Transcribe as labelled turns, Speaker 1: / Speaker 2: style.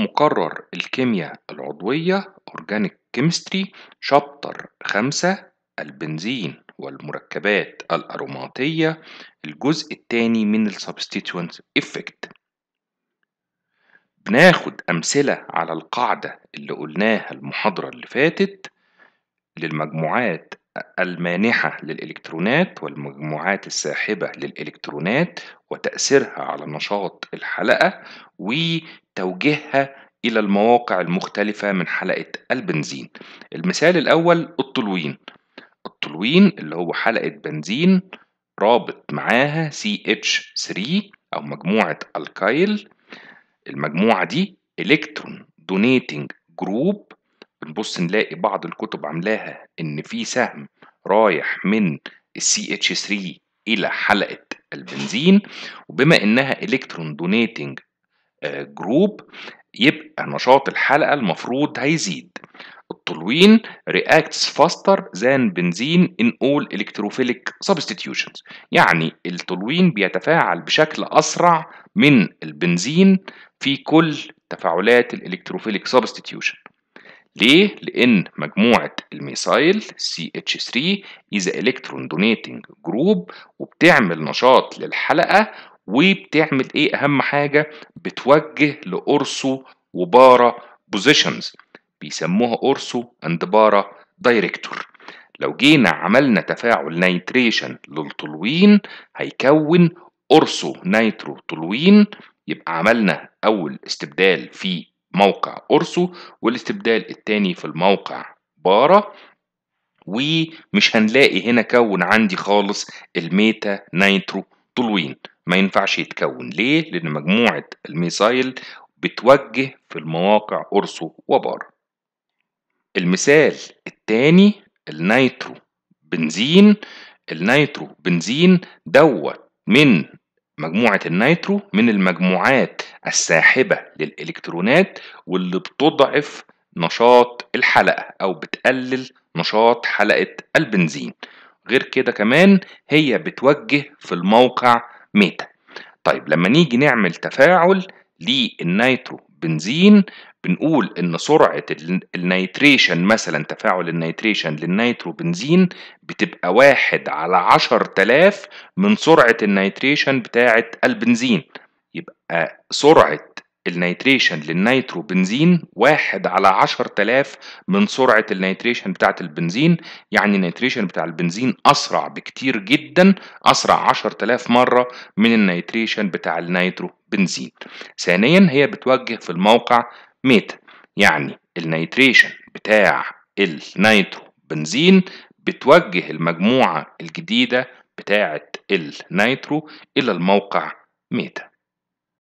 Speaker 1: مقرر الكيمياء العضوية Organic Chemistry شابتر 5 البنزين والمركبات الأروماتية الجزء الثاني من ال Substituent Effect بناخد أمثلة على القاعدة اللي قلناها المحاضرة اللي فاتت للمجموعات المانحة للإلكترونات والمجموعات الساحبة للإلكترونات وتأثيرها على نشاط الحلقة وتوجيهها إلى المواقع المختلفة من حلقة البنزين. المثال الأول الطلوين الطلوين اللي هو حلقة بنزين رابط معاها CH3 أو مجموعة الكايل المجموعة دي إلكترون دونيتنج جروب بنبص نلاقي بعض الكتب عاملاها ان في سهم رايح من السي اتش 3 الى حلقه البنزين وبما انها الكترون دونيتنج جروب يبقى نشاط الحلقه المفروض هيزيد التولوين reacts faster than بنزين in all electrophilic substitutions يعني التولوين بيتفاعل بشكل أسرع من البنزين في كل تفاعلات الالكتروفيليك سبستيتيوشن ليه؟ لأن مجموعة الميسايل CH3 is a electron donating group وبتعمل نشاط للحلقة وبتعمل إيه أهم حاجة؟ بتوجه لأرسو وبارا بوزيشنز بيسموها أرسو أند بارا دايركتور لو جينا عملنا تفاعل نيتريشن للطلوين هيكون أرسو نيترو طلوين يبقى عملنا أول استبدال في موقع أرسو والاستبدال التاني في الموقع بارا ومش هنلاقي هنا كون عندي خالص الميتا نيترو طولوين ما ينفعش يتكون ليه؟ لأن مجموعة الميسايل بتوجه في المواقع أرسو وبارا المثال التاني النيترو بنزين النيترو بنزين دوت من مجموعة النيترو من المجموعات الساحبة للإلكترونات واللي بتضعف نشاط الحلقة أو بتقلل نشاط حلقة البنزين غير كده كمان هي بتوجه في الموقع ميتا طيب لما نيجي نعمل تفاعل للنيترو البنزين بنقول ان سرعه النيتريشن مثلا تفاعل النيتريشن للنيترو بنزين بتبقى واحد على عشر تلاف من سرعه النيتريشن بتاعه البنزين يبقى سرعه النيتريشن للنيترو بنزين واحد على عشر تلاف من سرعة النيتريشن بتاعت البنزين يعني النيتريشن بتاع البنزين أسرع بكتير جدا أسرع عشر تلاف مرة من النيتريشن بتاع النيترو بنزين ثانيا هي بتوجه في الموقع ميتا يعني النيتريشن بتاع النيترو بنزين بتوجه المجموعة الجديدة بتاعة النيترو إلى الموقع ميتا